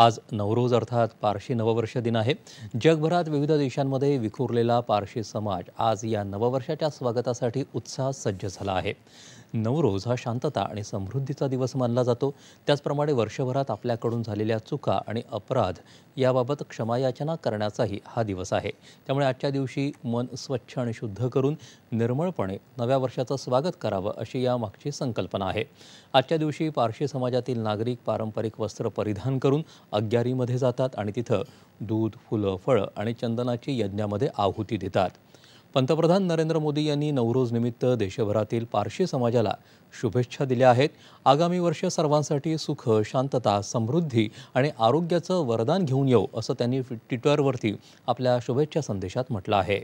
आज नवरोज अर्थात पारशी नववर्ष दिन आहे जगभरात विविध देशांमध्ये विखुरलेला पारशी समाज आज या नववर्षाच्या स्वागतासाठी उत्साह सज्ज झाला आहे नवरोज हा शांतता आणि समृद्धीचा दिवस मानला जातो त्याचप्रमाणे वर्षभरात आपल्याकडून झालेल्या चुका आणि अपराध याबाबत क्षमायाचना करण्याचाही हा दिवस आहे त्यामुळे आजच्या दिवशी मन स्वच्छ आणि शुद्ध करून निर्मळपणे नव्या वर्षाचं स्वागत करावं अशी या मागची संकल्पना आहे आजच्या दिवशी पारशी समाजातील नागरिक पारंपरिक वस्त्र परिधान करून अग्यारीमध्ये जातात आणि तिथं दूध फुलं फळं आणि चंदनाची यज्ञामध्ये आहुती देतात पंतप्रधान नरेंद्र मोदी यांनी निमित्त देशभरातील पारशी समाजाला शुभेच्छा दिल्या आहेत आगामी वर्ष सर्वांसाठी सुख शांतता समृद्धी आणि आरोग्याचं वरदान घेऊन येऊ असं त्यांनी ट्विटरवरती आपल्या शुभेच्छा संदेशात म्हटलं आहे